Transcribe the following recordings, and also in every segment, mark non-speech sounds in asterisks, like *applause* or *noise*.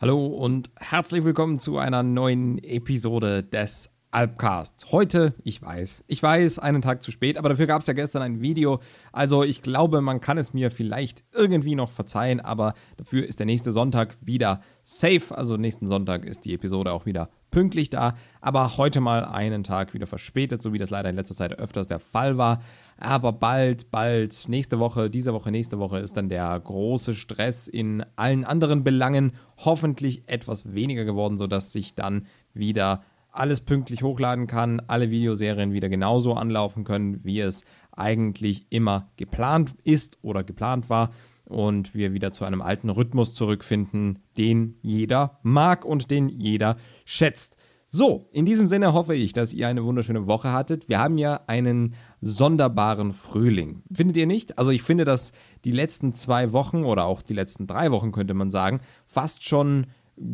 Hallo und herzlich willkommen zu einer neuen Episode des Alpcasts. Heute, ich weiß, ich weiß, einen Tag zu spät, aber dafür gab es ja gestern ein Video. Also ich glaube, man kann es mir vielleicht irgendwie noch verzeihen, aber dafür ist der nächste Sonntag wieder safe. Also nächsten Sonntag ist die Episode auch wieder pünktlich da, aber heute mal einen Tag wieder verspätet, so wie das leider in letzter Zeit öfters der Fall war. Aber bald, bald, nächste Woche, diese Woche, nächste Woche ist dann der große Stress in allen anderen Belangen hoffentlich etwas weniger geworden, sodass sich dann wieder alles pünktlich hochladen kann, alle Videoserien wieder genauso anlaufen können, wie es eigentlich immer geplant ist oder geplant war und wir wieder zu einem alten Rhythmus zurückfinden, den jeder mag und den jeder schätzt. So, in diesem Sinne hoffe ich, dass ihr eine wunderschöne Woche hattet. Wir haben ja einen sonderbaren Frühling. Findet ihr nicht? Also ich finde, dass die letzten zwei Wochen oder auch die letzten drei Wochen, könnte man sagen, fast schon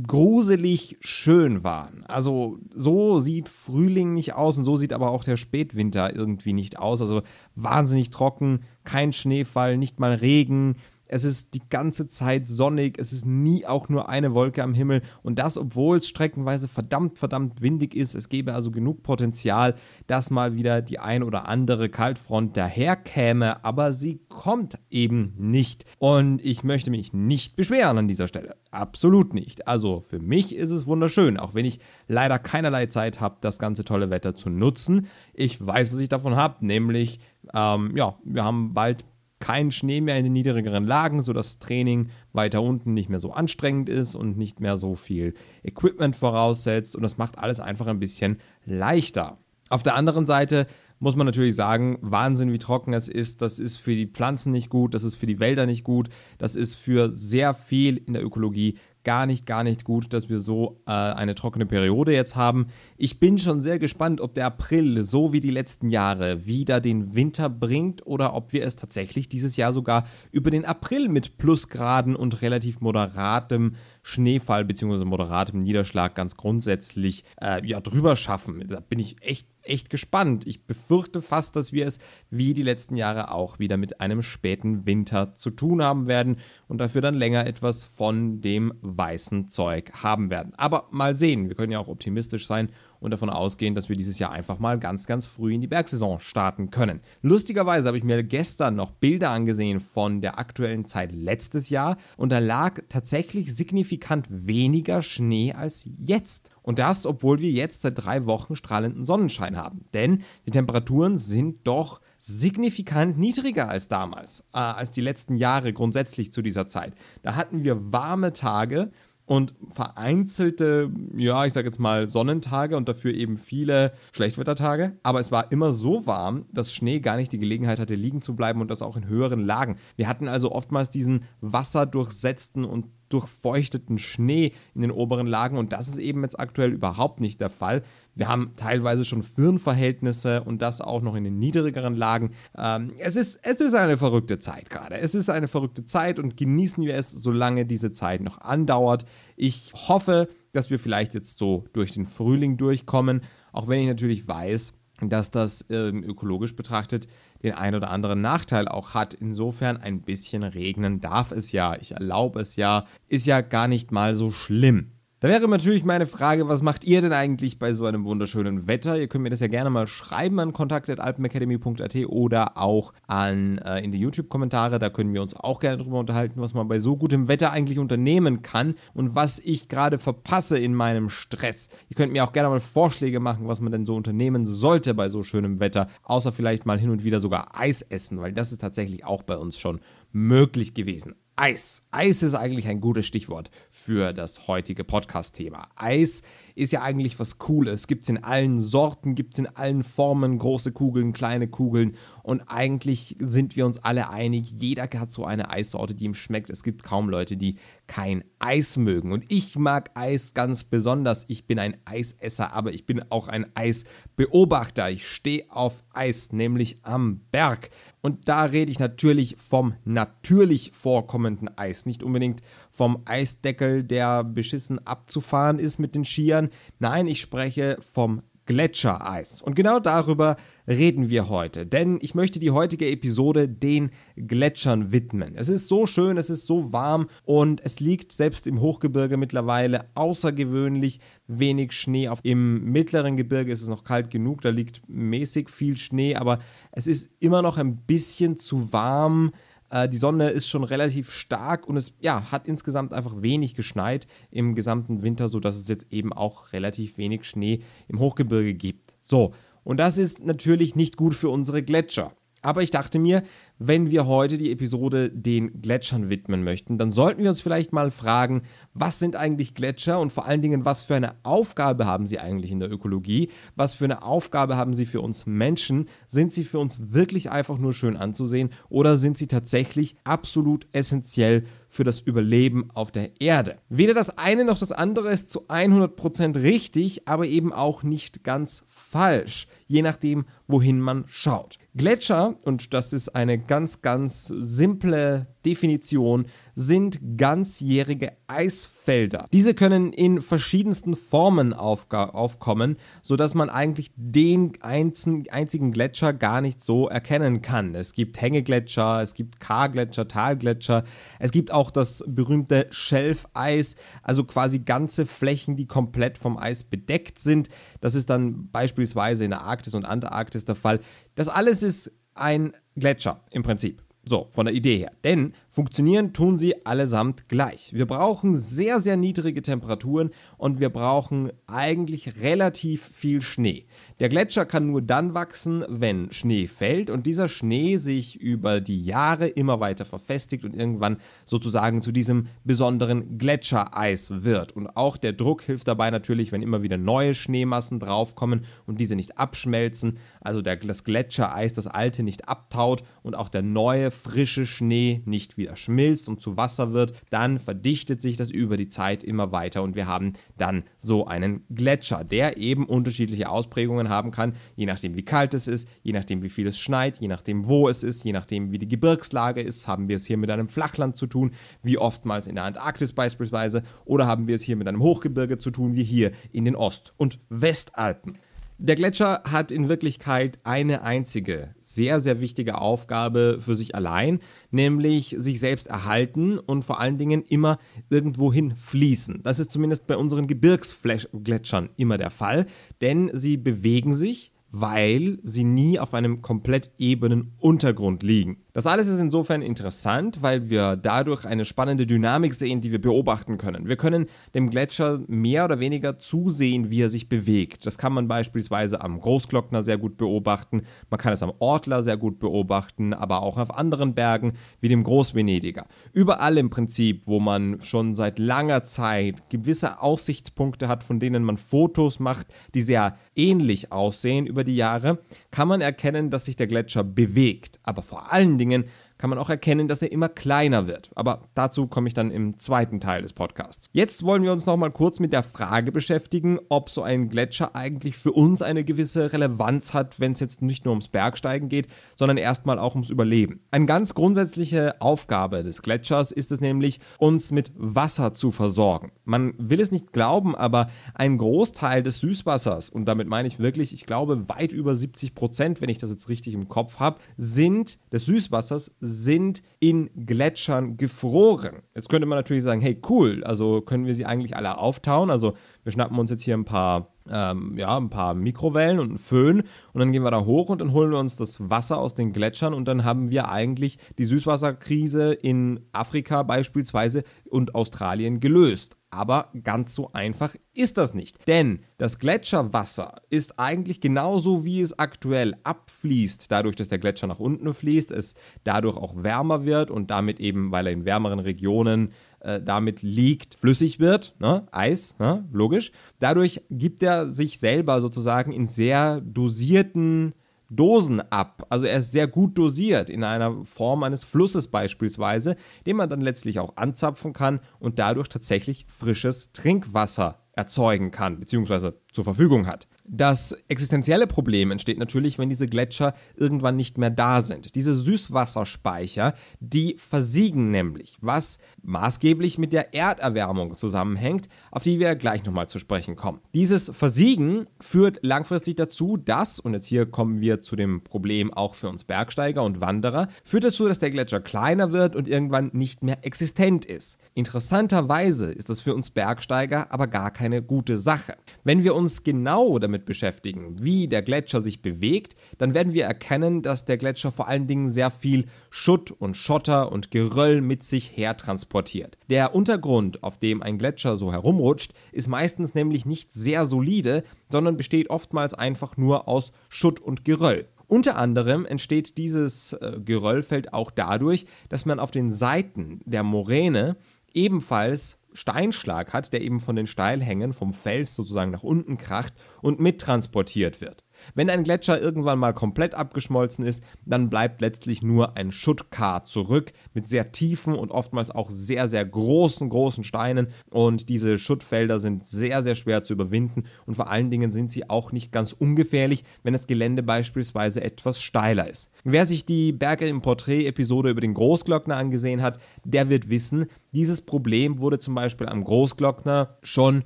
gruselig schön waren. Also so sieht Frühling nicht aus und so sieht aber auch der Spätwinter irgendwie nicht aus. Also wahnsinnig trocken, kein Schneefall, nicht mal Regen, es ist die ganze Zeit sonnig, es ist nie auch nur eine Wolke am Himmel und das, obwohl es streckenweise verdammt, verdammt windig ist. Es gäbe also genug Potenzial, dass mal wieder die ein oder andere Kaltfront daherkäme, aber sie kommt eben nicht. Und ich möchte mich nicht beschweren an dieser Stelle. Absolut nicht. Also für mich ist es wunderschön, auch wenn ich leider keinerlei Zeit habe, das ganze tolle Wetter zu nutzen. Ich weiß, was ich davon habe, nämlich ähm, ja, wir haben bald keinen Schnee mehr in den niedrigeren Lagen, sodass Training weiter unten nicht mehr so anstrengend ist und nicht mehr so viel Equipment voraussetzt. Und das macht alles einfach ein bisschen leichter. Auf der anderen Seite muss man natürlich sagen, Wahnsinn, wie trocken es ist. Das ist für die Pflanzen nicht gut, das ist für die Wälder nicht gut, das ist für sehr viel in der Ökologie gar nicht, gar nicht gut, dass wir so äh, eine trockene Periode jetzt haben. Ich bin schon sehr gespannt, ob der April, so wie die letzten Jahre, wieder den Winter bringt oder ob wir es tatsächlich dieses Jahr sogar über den April mit Plusgraden und relativ moderatem Schneefall bzw. moderatem Niederschlag ganz grundsätzlich äh, ja, drüber schaffen. Da bin ich echt echt gespannt. Ich befürchte fast, dass wir es wie die letzten Jahre auch wieder mit einem späten Winter zu tun haben werden und dafür dann länger etwas von dem weißen Zeug haben werden. Aber mal sehen, wir können ja auch optimistisch sein und davon ausgehen, dass wir dieses Jahr einfach mal ganz, ganz früh in die Bergsaison starten können. Lustigerweise habe ich mir gestern noch Bilder angesehen von der aktuellen Zeit letztes Jahr und da lag tatsächlich signifikant weniger Schnee als jetzt. Und das, obwohl wir jetzt seit drei Wochen strahlenden Sonnenschein haben. Denn die Temperaturen sind doch signifikant niedriger als damals, äh, als die letzten Jahre grundsätzlich zu dieser Zeit. Da hatten wir warme Tage und vereinzelte, ja, ich sage jetzt mal Sonnentage und dafür eben viele Schlechtwettertage. Aber es war immer so warm, dass Schnee gar nicht die Gelegenheit hatte, liegen zu bleiben und das auch in höheren Lagen. Wir hatten also oftmals diesen wasserdurchsetzten und durchfeuchteten Schnee in den oberen Lagen und das ist eben jetzt aktuell überhaupt nicht der Fall. Wir haben teilweise schon Firnverhältnisse und das auch noch in den niedrigeren Lagen. Ähm, es, ist, es ist eine verrückte Zeit gerade. Es ist eine verrückte Zeit und genießen wir es, solange diese Zeit noch andauert. Ich hoffe, dass wir vielleicht jetzt so durch den Frühling durchkommen, auch wenn ich natürlich weiß, dass das ähm, ökologisch betrachtet den ein oder anderen Nachteil auch hat. Insofern ein bisschen regnen darf es ja, ich erlaube es ja, ist ja gar nicht mal so schlimm. Da wäre natürlich meine Frage, was macht ihr denn eigentlich bei so einem wunderschönen Wetter? Ihr könnt mir das ja gerne mal schreiben an kontakt.alpenacademy.at oder auch an, äh, in die YouTube-Kommentare. Da können wir uns auch gerne drüber unterhalten, was man bei so gutem Wetter eigentlich unternehmen kann und was ich gerade verpasse in meinem Stress. Ihr könnt mir auch gerne mal Vorschläge machen, was man denn so unternehmen sollte bei so schönem Wetter, außer vielleicht mal hin und wieder sogar Eis essen, weil das ist tatsächlich auch bei uns schon möglich gewesen. Eis. Eis ist eigentlich ein gutes Stichwort für das heutige Podcast-Thema. Eis ist ja eigentlich was Cooles. Gibt es in allen Sorten, gibt es in allen Formen, große Kugeln, kleine Kugeln. Und eigentlich sind wir uns alle einig, jeder hat so eine Eissorte, die ihm schmeckt. Es gibt kaum Leute, die kein Eis mögen. Und ich mag Eis ganz besonders. Ich bin ein Eisesser, aber ich bin auch ein Eisbeobachter. Ich stehe auf Eis, nämlich am Berg. Und da rede ich natürlich vom natürlich vorkommenden Eis. Nicht unbedingt vom Eisdeckel, der beschissen abzufahren ist mit den Skiern Gletschern. Nein, ich spreche vom Gletschereis. Und genau darüber reden wir heute, denn ich möchte die heutige Episode den Gletschern widmen. Es ist so schön, es ist so warm und es liegt selbst im Hochgebirge mittlerweile außergewöhnlich wenig Schnee. Auf. Im mittleren Gebirge ist es noch kalt genug, da liegt mäßig viel Schnee, aber es ist immer noch ein bisschen zu warm äh, die Sonne ist schon relativ stark und es ja, hat insgesamt einfach wenig geschneit im gesamten Winter, sodass es jetzt eben auch relativ wenig Schnee im Hochgebirge gibt. So, und das ist natürlich nicht gut für unsere Gletscher. Aber ich dachte mir, wenn wir heute die Episode den Gletschern widmen möchten, dann sollten wir uns vielleicht mal fragen, was sind eigentlich Gletscher und vor allen Dingen, was für eine Aufgabe haben sie eigentlich in der Ökologie? Was für eine Aufgabe haben sie für uns Menschen? Sind sie für uns wirklich einfach nur schön anzusehen oder sind sie tatsächlich absolut essentiell für das Überleben auf der Erde? Weder das eine noch das andere ist zu 100% richtig, aber eben auch nicht ganz falsch, je nachdem, wohin man schaut. Gletscher, und das ist eine ganz, ganz simple Definition sind ganzjährige Eisfelder. Diese können in verschiedensten Formen aufkommen, sodass man eigentlich den einzigen Gletscher gar nicht so erkennen kann. Es gibt Hängegletscher, es gibt Kargletscher, Talgletscher, es gibt auch das berühmte Schelfeis, also quasi ganze Flächen, die komplett vom Eis bedeckt sind. Das ist dann beispielsweise in der Arktis und Antarktis der Fall. Das alles ist ein Gletscher im Prinzip. So, von der Idee her. Denn Funktionieren tun sie allesamt gleich. Wir brauchen sehr, sehr niedrige Temperaturen und wir brauchen eigentlich relativ viel Schnee. Der Gletscher kann nur dann wachsen, wenn Schnee fällt und dieser Schnee sich über die Jahre immer weiter verfestigt und irgendwann sozusagen zu diesem besonderen Gletschereis wird. Und auch der Druck hilft dabei natürlich, wenn immer wieder neue Schneemassen draufkommen und diese nicht abschmelzen, also der, das Gletschereis das alte nicht abtaut und auch der neue frische Schnee nicht wieder wieder schmilzt und zu Wasser wird, dann verdichtet sich das über die Zeit immer weiter und wir haben dann so einen Gletscher, der eben unterschiedliche Ausprägungen haben kann, je nachdem wie kalt es ist, je nachdem wie viel es schneit, je nachdem wo es ist, je nachdem wie die Gebirgslage ist, haben wir es hier mit einem Flachland zu tun, wie oftmals in der Antarktis beispielsweise, oder haben wir es hier mit einem Hochgebirge zu tun, wie hier in den Ost- und Westalpen. Der Gletscher hat in Wirklichkeit eine einzige sehr, sehr wichtige Aufgabe für sich allein, nämlich sich selbst erhalten und vor allen Dingen immer irgendwohin fließen. Das ist zumindest bei unseren Gebirgsgletschern immer der Fall, denn sie bewegen sich, weil sie nie auf einem komplett ebenen Untergrund liegen. Das alles ist insofern interessant, weil wir dadurch eine spannende Dynamik sehen, die wir beobachten können. Wir können dem Gletscher mehr oder weniger zusehen, wie er sich bewegt. Das kann man beispielsweise am Großglockner sehr gut beobachten, man kann es am Ortler sehr gut beobachten, aber auch auf anderen Bergen wie dem Großvenediger. Überall im Prinzip, wo man schon seit langer Zeit gewisse Aussichtspunkte hat, von denen man Fotos macht, die sehr ähnlich aussehen über die Jahre, kann man erkennen, dass sich der Gletscher bewegt. Aber vor allen Dingen kann man auch erkennen, dass er immer kleiner wird. Aber dazu komme ich dann im zweiten Teil des Podcasts. Jetzt wollen wir uns nochmal kurz mit der Frage beschäftigen, ob so ein Gletscher eigentlich für uns eine gewisse Relevanz hat, wenn es jetzt nicht nur ums Bergsteigen geht, sondern erstmal auch ums Überleben. Eine ganz grundsätzliche Aufgabe des Gletschers ist es nämlich, uns mit Wasser zu versorgen. Man will es nicht glauben, aber ein Großteil des Süßwassers, und damit meine ich wirklich, ich glaube, weit über 70 Prozent, wenn ich das jetzt richtig im Kopf habe, sind des Süßwassers sind in Gletschern gefroren. Jetzt könnte man natürlich sagen, hey cool, also können wir sie eigentlich alle auftauen? Also wir schnappen uns jetzt hier ein paar, ähm, ja, ein paar Mikrowellen und einen Föhn und dann gehen wir da hoch und dann holen wir uns das Wasser aus den Gletschern und dann haben wir eigentlich die Süßwasserkrise in Afrika beispielsweise und Australien gelöst. Aber ganz so einfach ist das nicht. Denn das Gletscherwasser ist eigentlich genauso wie es aktuell abfließt, dadurch, dass der Gletscher nach unten fließt, es dadurch auch wärmer wird und damit eben, weil er in wärmeren Regionen äh, damit liegt, flüssig wird, ne? Eis, ne? logisch. Dadurch gibt er sich selber sozusagen in sehr dosierten Dosen ab. Also er ist sehr gut dosiert in einer Form eines Flusses beispielsweise, den man dann letztlich auch anzapfen kann und dadurch tatsächlich frisches Trinkwasser erzeugen kann bzw. zur Verfügung hat. Das existenzielle Problem entsteht natürlich, wenn diese Gletscher irgendwann nicht mehr da sind. Diese Süßwasserspeicher, die versiegen nämlich, was maßgeblich mit der Erderwärmung zusammenhängt, auf die wir gleich nochmal zu sprechen kommen. Dieses Versiegen führt langfristig dazu, dass, und jetzt hier kommen wir zu dem Problem auch für uns Bergsteiger und Wanderer, führt dazu, dass der Gletscher kleiner wird und irgendwann nicht mehr existent ist. Interessanterweise ist das für uns Bergsteiger aber gar keine gute Sache. Wenn wir uns genau damit damit beschäftigen, wie der Gletscher sich bewegt, dann werden wir erkennen, dass der Gletscher vor allen Dingen sehr viel Schutt und Schotter und Geröll mit sich her transportiert. Der Untergrund, auf dem ein Gletscher so herumrutscht, ist meistens nämlich nicht sehr solide, sondern besteht oftmals einfach nur aus Schutt und Geröll. Unter anderem entsteht dieses äh, Geröllfeld auch dadurch, dass man auf den Seiten der Moräne ebenfalls Steinschlag hat, der eben von den Steilhängen, vom Fels sozusagen nach unten kracht und mittransportiert wird. Wenn ein Gletscher irgendwann mal komplett abgeschmolzen ist, dann bleibt letztlich nur ein Schuttkar zurück mit sehr tiefen und oftmals auch sehr, sehr großen, großen Steinen. Und diese Schuttfelder sind sehr, sehr schwer zu überwinden und vor allen Dingen sind sie auch nicht ganz ungefährlich, wenn das Gelände beispielsweise etwas steiler ist. Wer sich die Berge im Porträt-Episode über den Großglockner angesehen hat, der wird wissen, dieses Problem wurde zum Beispiel am Großglockner schon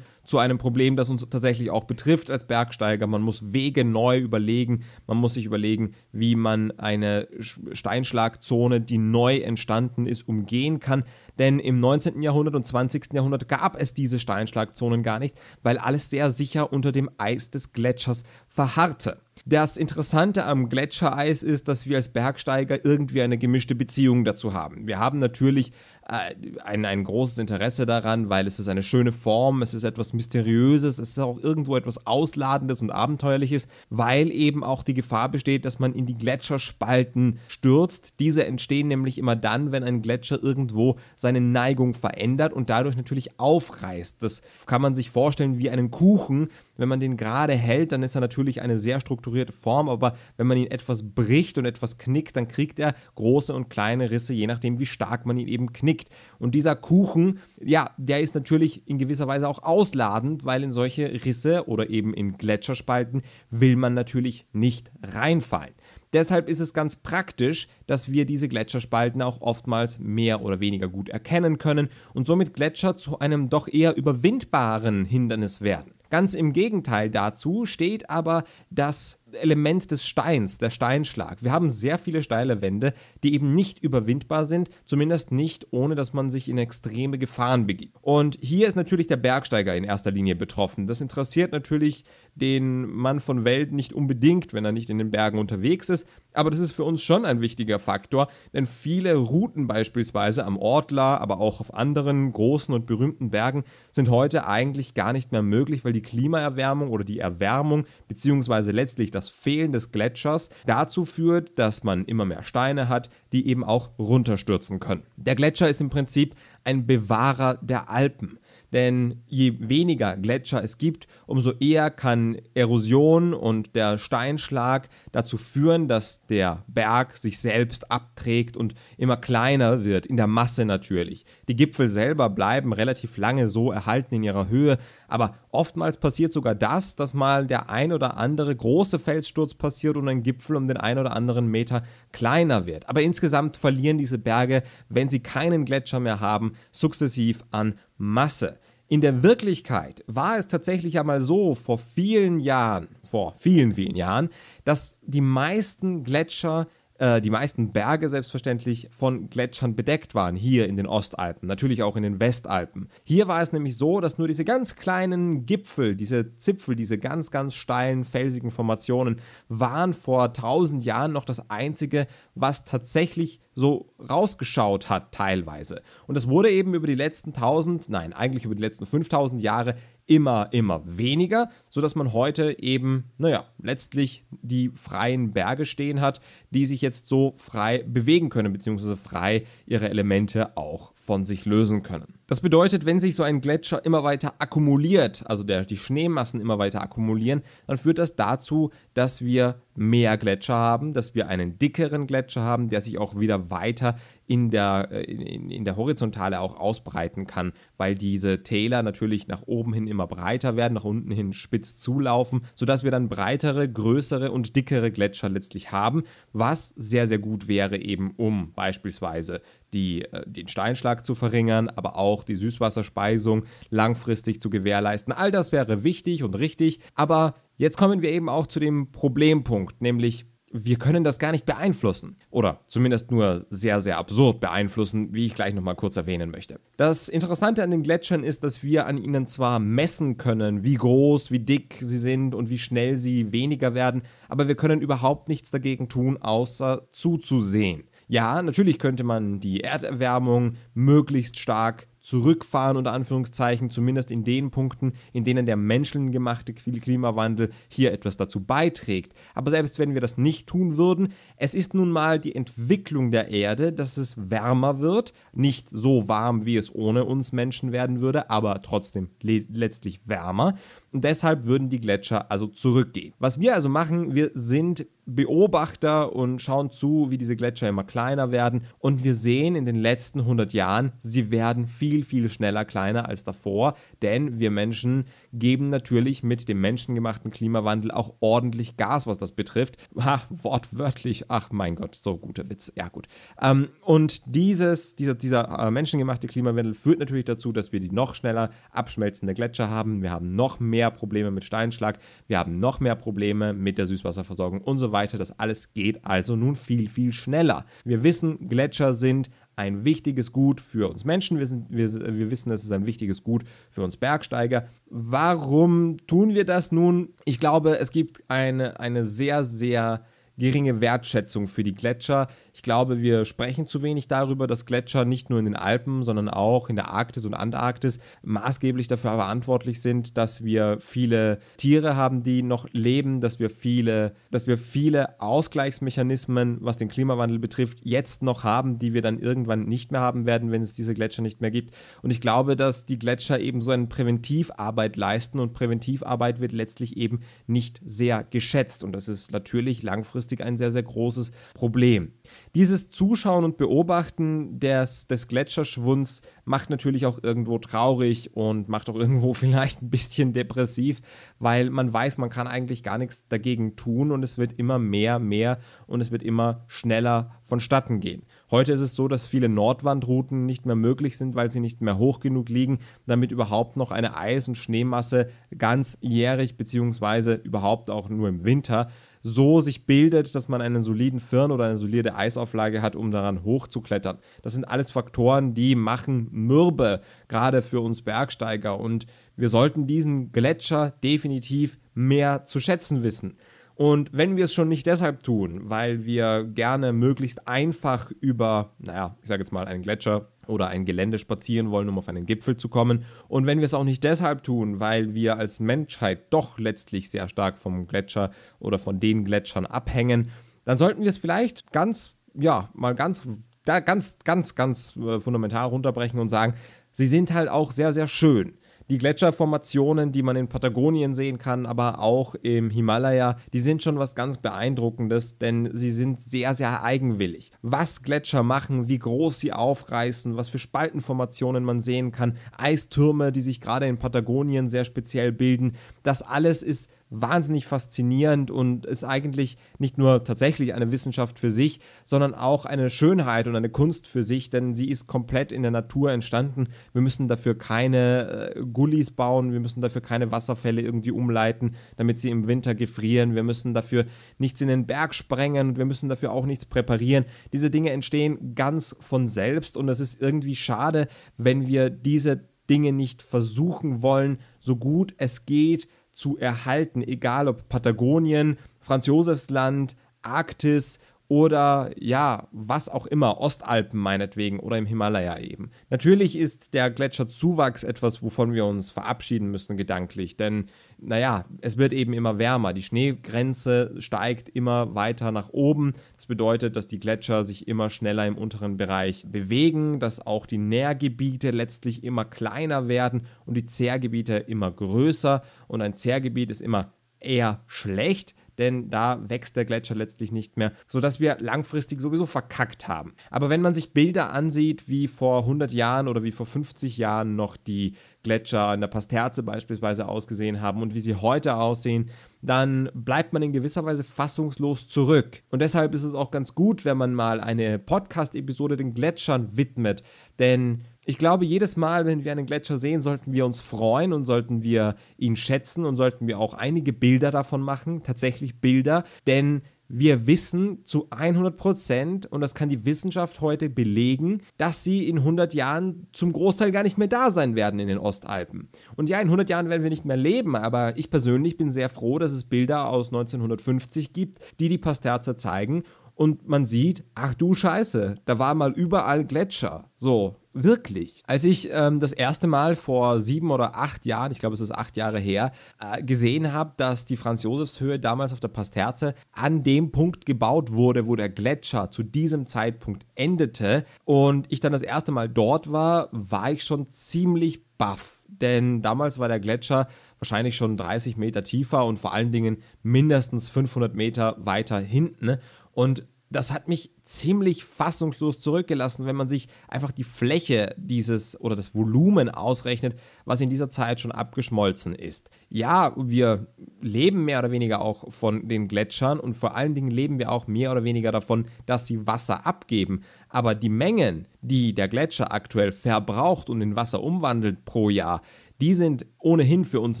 zu einem Problem, das uns tatsächlich auch betrifft als Bergsteiger. Man muss Wege neu überlegen. Man muss sich überlegen, wie man eine Steinschlagzone, die neu entstanden ist, umgehen kann. Denn im 19. Jahrhundert und 20. Jahrhundert gab es diese Steinschlagzonen gar nicht, weil alles sehr sicher unter dem Eis des Gletschers verharrte. Das Interessante am Gletschereis ist, dass wir als Bergsteiger irgendwie eine gemischte Beziehung dazu haben. Wir haben natürlich äh, ein, ein großes Interesse daran, weil es ist eine schöne Form, es ist etwas Mysteriöses, es ist auch irgendwo etwas Ausladendes und Abenteuerliches, weil eben auch die Gefahr besteht, dass man in die Gletscherspalten stürzt. Diese entstehen nämlich immer dann, wenn ein Gletscher irgendwo seine Neigung verändert und dadurch natürlich aufreißt. Das kann man sich vorstellen wie einen Kuchen, wenn man den gerade hält, dann ist er natürlich eine sehr strukturierte Form, aber wenn man ihn etwas bricht und etwas knickt, dann kriegt er große und kleine Risse, je nachdem, wie stark man ihn eben knickt. Und dieser Kuchen, ja, der ist natürlich in gewisser Weise auch ausladend, weil in solche Risse oder eben in Gletscherspalten will man natürlich nicht reinfallen. Deshalb ist es ganz praktisch, dass wir diese Gletscherspalten auch oftmals mehr oder weniger gut erkennen können und somit Gletscher zu einem doch eher überwindbaren Hindernis werden. Ganz im Gegenteil dazu steht aber das Element des Steins, der Steinschlag. Wir haben sehr viele steile Wände, die eben nicht überwindbar sind, zumindest nicht ohne, dass man sich in extreme Gefahren begibt. Und hier ist natürlich der Bergsteiger in erster Linie betroffen. Das interessiert natürlich den Mann von Welt nicht unbedingt, wenn er nicht in den Bergen unterwegs ist. Aber das ist für uns schon ein wichtiger Faktor, denn viele Routen beispielsweise am Ortler, aber auch auf anderen großen und berühmten Bergen sind heute eigentlich gar nicht mehr möglich, weil die Klimaerwärmung oder die Erwärmung beziehungsweise letztlich das Fehlen des Gletschers dazu führt, dass man immer mehr Steine hat, die eben auch runterstürzen können. Der Gletscher ist im Prinzip ein Bewahrer der Alpen. Denn je weniger Gletscher es gibt, umso eher kann Erosion und der Steinschlag dazu führen, dass der Berg sich selbst abträgt und immer kleiner wird, in der Masse natürlich. Die Gipfel selber bleiben relativ lange so erhalten in ihrer Höhe, aber oftmals passiert sogar das, dass mal der ein oder andere große Felssturz passiert und ein Gipfel um den ein oder anderen Meter kleiner wird. Aber insgesamt verlieren diese Berge, wenn sie keinen Gletscher mehr haben, sukzessiv an Masse in der Wirklichkeit war es tatsächlich einmal so vor vielen Jahren, vor vielen, vielen Jahren, dass die meisten Gletscher äh, die meisten Berge selbstverständlich von Gletschern bedeckt waren, hier in den Ostalpen, natürlich auch in den Westalpen. Hier war es nämlich so, dass nur diese ganz kleinen Gipfel, diese Zipfel, diese ganz, ganz steilen, felsigen Formationen waren vor tausend Jahren noch das Einzige, was tatsächlich so rausgeschaut hat teilweise. Und das wurde eben über die letzten 1000, nein, eigentlich über die letzten 5000 Jahre immer, immer weniger, sodass man heute eben, naja, letztlich die freien Berge stehen hat, die sich jetzt so frei bewegen können, beziehungsweise frei ihre Elemente auch von sich lösen können. Das bedeutet, wenn sich so ein Gletscher immer weiter akkumuliert, also der, die Schneemassen immer weiter akkumulieren, dann führt das dazu, dass wir mehr Gletscher haben, dass wir einen dickeren Gletscher haben, der sich auch wieder weiter in der, äh, in, in der Horizontale auch ausbreiten kann, weil diese Täler natürlich nach oben hin immer breiter werden, nach unten hin spitz zulaufen, sodass wir dann breitere, größere und dickere Gletscher letztlich haben, was sehr, sehr gut wäre eben, um beispielsweise die, äh, den Steinschlag zu verringern, aber auch die Süßwasserspeisung langfristig zu gewährleisten. All das wäre wichtig und richtig, aber jetzt kommen wir eben auch zu dem Problempunkt, nämlich wir können das gar nicht beeinflussen. Oder zumindest nur sehr, sehr absurd beeinflussen, wie ich gleich nochmal kurz erwähnen möchte. Das Interessante an den Gletschern ist, dass wir an ihnen zwar messen können, wie groß, wie dick sie sind und wie schnell sie weniger werden, aber wir können überhaupt nichts dagegen tun, außer zuzusehen. Ja, natürlich könnte man die Erderwärmung möglichst stark zurückfahren, unter Anführungszeichen, zumindest in den Punkten, in denen der menschengemachte Klimawandel hier etwas dazu beiträgt. Aber selbst wenn wir das nicht tun würden, es ist nun mal die Entwicklung der Erde, dass es wärmer wird, nicht so warm, wie es ohne uns Menschen werden würde, aber trotzdem letztlich wärmer. Und deshalb würden die Gletscher also zurückgehen. Was wir also machen, wir sind Beobachter und schauen zu, wie diese Gletscher immer kleiner werden. Und wir sehen in den letzten 100 Jahren, sie werden viel, viel schneller kleiner als davor, denn wir Menschen geben natürlich mit dem menschengemachten Klimawandel auch ordentlich Gas, was das betrifft. Ha, wortwörtlich, ach mein Gott, so guter Witz. Ja, gut. Ähm, und dieses, dieser, dieser äh, menschengemachte Klimawandel führt natürlich dazu, dass wir die noch schneller abschmelzende Gletscher haben. Wir haben noch mehr Probleme mit Steinschlag. Wir haben noch mehr Probleme mit der Süßwasserversorgung und so weiter. Das alles geht also nun viel, viel schneller. Wir wissen, Gletscher sind ein wichtiges Gut für uns Menschen. Wir, sind, wir, wir wissen, das ist ein wichtiges Gut für uns Bergsteiger. Warum tun wir das nun? Ich glaube, es gibt eine, eine sehr, sehr geringe Wertschätzung für die Gletscher. Ich glaube, wir sprechen zu wenig darüber, dass Gletscher nicht nur in den Alpen, sondern auch in der Arktis und Antarktis maßgeblich dafür verantwortlich sind, dass wir viele Tiere haben, die noch leben, dass wir viele, dass wir viele Ausgleichsmechanismen, was den Klimawandel betrifft, jetzt noch haben, die wir dann irgendwann nicht mehr haben werden, wenn es diese Gletscher nicht mehr gibt. Und ich glaube, dass die Gletscher eben so eine Präventivarbeit leisten und Präventivarbeit wird letztlich eben nicht sehr geschätzt. Und das ist natürlich langfristig Statistik ein sehr, sehr großes Problem. Dieses Zuschauen und Beobachten des, des Gletscherschwunds macht natürlich auch irgendwo traurig und macht auch irgendwo *laughs* vielleicht ein bisschen depressiv, weil man weiß, man kann eigentlich gar nichts dagegen tun und es wird immer mehr, mehr und es wird immer schneller vonstatten gehen. Heute ist es so, dass viele Nordwandrouten nicht mehr möglich sind, weil sie nicht mehr hoch genug liegen, damit überhaupt noch eine Eis- und Schneemasse ganzjährig bzw. überhaupt auch nur im Winter so sich bildet, dass man einen soliden Firn oder eine solide Eisauflage hat, um daran hochzuklettern. Das sind alles Faktoren, die machen mürbe, gerade für uns Bergsteiger. Und wir sollten diesen Gletscher definitiv mehr zu schätzen wissen. Und wenn wir es schon nicht deshalb tun, weil wir gerne möglichst einfach über, naja, ich sage jetzt mal einen Gletscher oder ein Gelände spazieren wollen, um auf einen Gipfel zu kommen. Und wenn wir es auch nicht deshalb tun, weil wir als Menschheit doch letztlich sehr stark vom Gletscher oder von den Gletschern abhängen, dann sollten wir es vielleicht ganz, ja, mal ganz, da ganz, ganz, ganz äh, fundamental runterbrechen und sagen, sie sind halt auch sehr, sehr schön die Gletscherformationen, die man in Patagonien sehen kann, aber auch im Himalaya, die sind schon was ganz Beeindruckendes, denn sie sind sehr, sehr eigenwillig. Was Gletscher machen, wie groß sie aufreißen, was für Spaltenformationen man sehen kann, Eistürme, die sich gerade in Patagonien sehr speziell bilden, das alles ist wahnsinnig faszinierend und ist eigentlich nicht nur tatsächlich eine Wissenschaft für sich, sondern auch eine Schönheit und eine Kunst für sich, denn sie ist komplett in der Natur entstanden. Wir müssen dafür keine äh, Gullis bauen, wir müssen dafür keine Wasserfälle irgendwie umleiten, damit sie im Winter gefrieren, wir müssen dafür nichts in den Berg sprengen und wir müssen dafür auch nichts präparieren. Diese Dinge entstehen ganz von selbst und es ist irgendwie schade, wenn wir diese Dinge nicht versuchen wollen, so gut es geht zu erhalten, egal ob Patagonien, Franz Josefsland, Arktis oder ja, was auch immer, Ostalpen meinetwegen oder im Himalaya eben. Natürlich ist der Gletscherzuwachs etwas, wovon wir uns verabschieden müssen gedanklich, denn naja, es wird eben immer wärmer, die Schneegrenze steigt immer weiter nach oben. Das bedeutet, dass die Gletscher sich immer schneller im unteren Bereich bewegen, dass auch die Nährgebiete letztlich immer kleiner werden und die Zehrgebiete immer größer und ein Zehrgebiet ist immer eher schlecht, denn da wächst der Gletscher letztlich nicht mehr, sodass wir langfristig sowieso verkackt haben. Aber wenn man sich Bilder ansieht, wie vor 100 Jahren oder wie vor 50 Jahren noch die Gletscher in der Pasterze beispielsweise ausgesehen haben und wie sie heute aussehen, dann bleibt man in gewisser Weise fassungslos zurück. Und deshalb ist es auch ganz gut, wenn man mal eine Podcast-Episode den Gletschern widmet. Denn ich glaube, jedes Mal, wenn wir einen Gletscher sehen, sollten wir uns freuen und sollten wir ihn schätzen und sollten wir auch einige Bilder davon machen, tatsächlich Bilder. Denn wir wissen zu 100 Prozent, und das kann die Wissenschaft heute belegen, dass sie in 100 Jahren zum Großteil gar nicht mehr da sein werden in den Ostalpen. Und ja, in 100 Jahren werden wir nicht mehr leben, aber ich persönlich bin sehr froh, dass es Bilder aus 1950 gibt, die die Pasterze zeigen und man sieht, ach du Scheiße, da war mal überall Gletscher. So, Wirklich. Als ich ähm, das erste Mal vor sieben oder acht Jahren, ich glaube es ist acht Jahre her, äh, gesehen habe, dass die Franz-Josefs-Höhe damals auf der Pasterze an dem Punkt gebaut wurde, wo der Gletscher zu diesem Zeitpunkt endete und ich dann das erste Mal dort war, war ich schon ziemlich baff. Denn damals war der Gletscher wahrscheinlich schon 30 Meter tiefer und vor allen Dingen mindestens 500 Meter weiter hinten. Und das hat mich ziemlich fassungslos zurückgelassen, wenn man sich einfach die Fläche dieses oder das Volumen ausrechnet, was in dieser Zeit schon abgeschmolzen ist. Ja, wir leben mehr oder weniger auch von den Gletschern und vor allen Dingen leben wir auch mehr oder weniger davon, dass sie Wasser abgeben. Aber die Mengen, die der Gletscher aktuell verbraucht und in Wasser umwandelt pro Jahr, die sind ohnehin für uns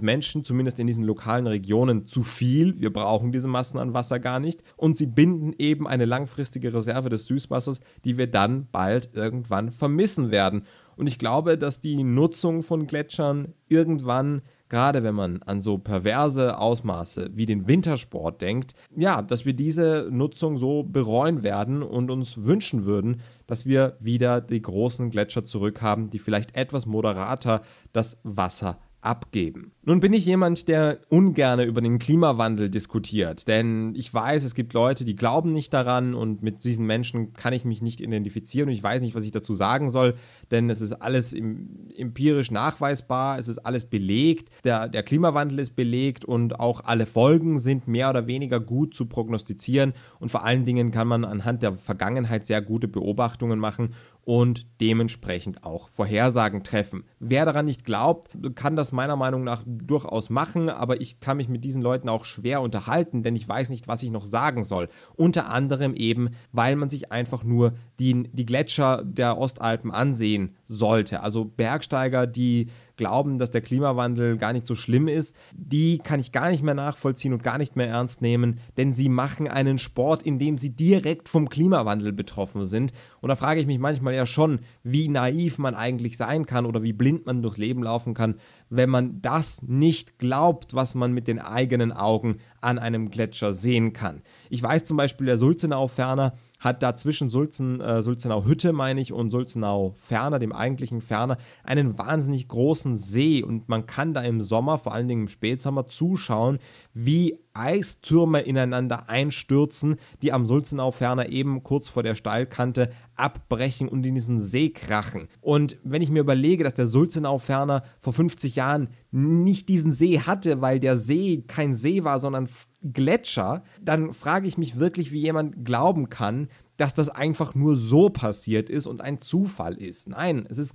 Menschen, zumindest in diesen lokalen Regionen, zu viel. Wir brauchen diese Massen an Wasser gar nicht. Und sie binden eben eine langfristige Reserve des Süßwassers, die wir dann bald irgendwann vermissen werden. Und ich glaube, dass die Nutzung von Gletschern irgendwann gerade wenn man an so perverse Ausmaße wie den Wintersport denkt, ja, dass wir diese Nutzung so bereuen werden und uns wünschen würden, dass wir wieder die großen Gletscher zurück haben, die vielleicht etwas moderater das Wasser abgeben. Nun bin ich jemand, der ungern über den Klimawandel diskutiert, denn ich weiß, es gibt Leute, die glauben nicht daran und mit diesen Menschen kann ich mich nicht identifizieren und ich weiß nicht, was ich dazu sagen soll, denn es ist alles im, empirisch nachweisbar, es ist alles belegt, der, der Klimawandel ist belegt und auch alle Folgen sind mehr oder weniger gut zu prognostizieren und vor allen Dingen kann man anhand der Vergangenheit sehr gute Beobachtungen machen und dementsprechend auch Vorhersagen treffen. Wer daran nicht glaubt, kann das meiner Meinung nach durchaus machen, aber ich kann mich mit diesen Leuten auch schwer unterhalten, denn ich weiß nicht, was ich noch sagen soll. Unter anderem eben, weil man sich einfach nur die die Gletscher der Ostalpen ansehen sollte. Also Bergsteiger, die glauben, dass der Klimawandel gar nicht so schlimm ist, die kann ich gar nicht mehr nachvollziehen und gar nicht mehr ernst nehmen, denn sie machen einen Sport, in dem sie direkt vom Klimawandel betroffen sind. Und da frage ich mich manchmal ja schon, wie naiv man eigentlich sein kann oder wie blind man durchs Leben laufen kann, wenn man das nicht glaubt, was man mit den eigenen Augen an einem Gletscher sehen kann. Ich weiß zum Beispiel, der Sulzenau ferner hat da zwischen Sulzen, äh, Sulzenau-Hütte, meine ich, und Sulzenau-Ferner, dem eigentlichen Ferner, einen wahnsinnig großen See. Und man kann da im Sommer, vor allen Dingen im Spätsommer, zuschauen, wie Eistürme ineinander einstürzen, die am Sulzenau-Ferner eben kurz vor der Steilkante abbrechen und in diesen See krachen. Und wenn ich mir überlege, dass der Sulzenau-Ferner vor 50 Jahren nicht diesen See hatte, weil der See kein See war, sondern Gletscher, dann frage ich mich wirklich, wie jemand glauben kann, dass das einfach nur so passiert ist und ein Zufall ist. Nein, es ist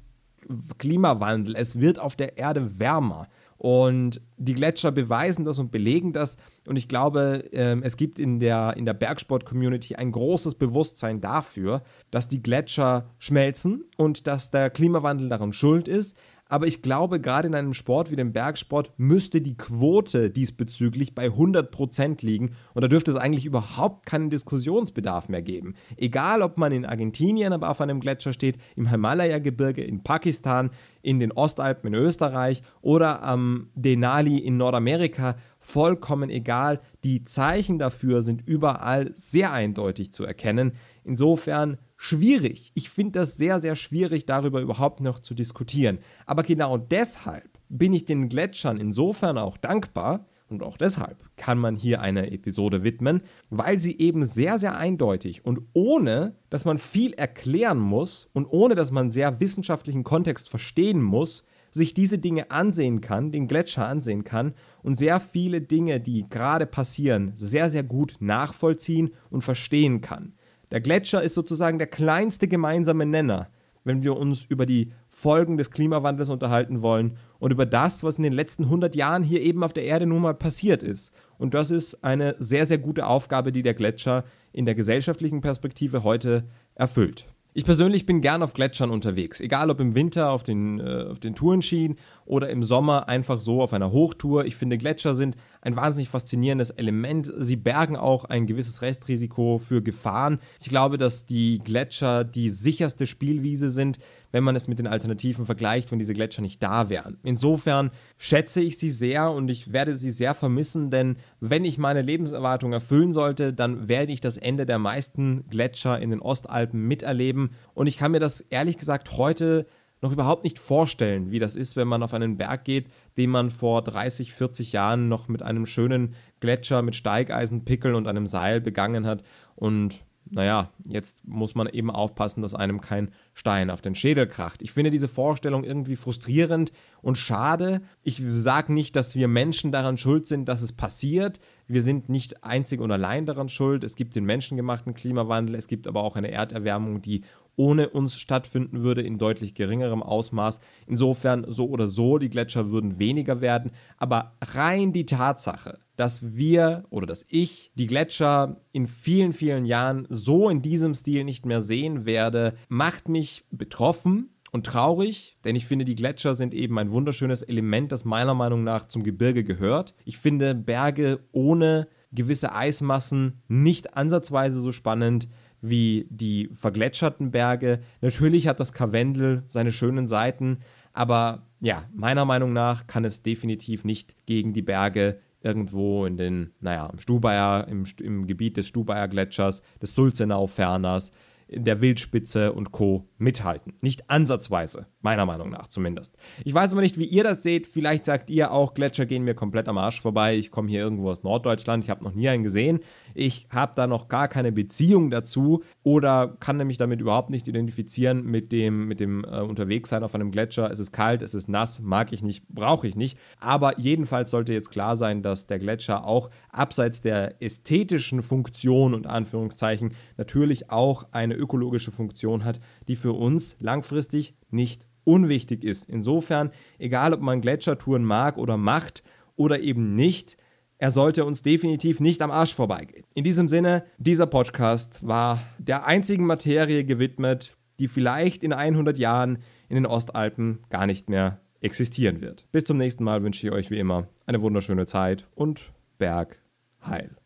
Klimawandel, es wird auf der Erde wärmer. Und die Gletscher beweisen das und belegen das. Und ich glaube, ähm, es gibt in der, in der Bergsport-Community ein großes Bewusstsein dafür, dass die Gletscher schmelzen und dass der Klimawandel daran schuld ist. Aber ich glaube, gerade in einem Sport wie dem Bergsport müsste die Quote diesbezüglich bei 100% liegen. Und da dürfte es eigentlich überhaupt keinen Diskussionsbedarf mehr geben. Egal, ob man in Argentinien aber auf einem Gletscher steht, im Himalaya-Gebirge, in Pakistan, in den Ostalpen in Österreich oder am Denali in Nordamerika, vollkommen egal. Die Zeichen dafür sind überall sehr eindeutig zu erkennen. Insofern schwierig. Ich finde das sehr, sehr schwierig, darüber überhaupt noch zu diskutieren. Aber genau deshalb bin ich den Gletschern insofern auch dankbar, und auch deshalb kann man hier eine Episode widmen, weil sie eben sehr, sehr eindeutig und ohne, dass man viel erklären muss und ohne, dass man sehr wissenschaftlichen Kontext verstehen muss, sich diese Dinge ansehen kann, den Gletscher ansehen kann und sehr viele Dinge, die gerade passieren, sehr, sehr gut nachvollziehen und verstehen kann. Der Gletscher ist sozusagen der kleinste gemeinsame Nenner, wenn wir uns über die Folgen des Klimawandels unterhalten wollen und über das, was in den letzten 100 Jahren hier eben auf der Erde nun mal passiert ist. Und das ist eine sehr, sehr gute Aufgabe, die der Gletscher in der gesellschaftlichen Perspektive heute erfüllt. Ich persönlich bin gern auf Gletschern unterwegs, egal ob im Winter auf den, äh, auf den Tourenschienen oder im Sommer einfach so auf einer Hochtour. Ich finde, Gletscher sind ein wahnsinnig faszinierendes Element. Sie bergen auch ein gewisses Restrisiko für Gefahren. Ich glaube, dass die Gletscher die sicherste Spielwiese sind, wenn man es mit den Alternativen vergleicht, wenn diese Gletscher nicht da wären. Insofern schätze ich sie sehr und ich werde sie sehr vermissen, denn wenn ich meine Lebenserwartung erfüllen sollte, dann werde ich das Ende der meisten Gletscher in den Ostalpen miterleben und ich kann mir das ehrlich gesagt heute noch überhaupt nicht vorstellen, wie das ist, wenn man auf einen Berg geht, den man vor 30, 40 Jahren noch mit einem schönen Gletscher mit Steigeisen, und einem Seil begangen hat. Und naja, jetzt muss man eben aufpassen, dass einem kein Stein auf den Schädel kracht. Ich finde diese Vorstellung irgendwie frustrierend und schade. Ich sage nicht, dass wir Menschen daran schuld sind, dass es passiert. Wir sind nicht einzig und allein daran schuld. Es gibt den menschengemachten Klimawandel, es gibt aber auch eine Erderwärmung, die ohne uns stattfinden würde in deutlich geringerem Ausmaß. Insofern so oder so, die Gletscher würden weniger werden. Aber rein die Tatsache, dass wir oder dass ich die Gletscher in vielen, vielen Jahren so in diesem Stil nicht mehr sehen werde, macht mich betroffen und traurig, denn ich finde, die Gletscher sind eben ein wunderschönes Element, das meiner Meinung nach zum Gebirge gehört. Ich finde Berge ohne gewisse Eismassen nicht ansatzweise so spannend wie die vergletscherten Berge. Natürlich hat das Karwendel seine schönen Seiten, aber ja, meiner Meinung nach kann es definitiv nicht gegen die Berge irgendwo in den, naja, im Stubaier, im, im Gebiet des Stubayer Gletschers, des Sulzenau Ferners, in der Wildspitze und Co mithalten. Nicht ansatzweise, meiner Meinung nach zumindest. Ich weiß aber nicht, wie ihr das seht. Vielleicht sagt ihr auch, Gletscher gehen mir komplett am Arsch vorbei. Ich komme hier irgendwo aus Norddeutschland. Ich habe noch nie einen gesehen. Ich habe da noch gar keine Beziehung dazu oder kann nämlich damit überhaupt nicht identifizieren mit dem, mit dem äh, Unterwegssein auf einem Gletscher. Es ist kalt, es ist nass, mag ich nicht, brauche ich nicht. Aber jedenfalls sollte jetzt klar sein, dass der Gletscher auch abseits der ästhetischen Funktion und Anführungszeichen natürlich auch eine ökologische Funktion hat, die für uns langfristig nicht unwichtig ist. Insofern, egal ob man Gletschertouren mag oder macht oder eben nicht, er sollte uns definitiv nicht am Arsch vorbeigehen. In diesem Sinne, dieser Podcast war der einzigen Materie gewidmet, die vielleicht in 100 Jahren in den Ostalpen gar nicht mehr existieren wird. Bis zum nächsten Mal wünsche ich euch wie immer eine wunderschöne Zeit und Berg heil.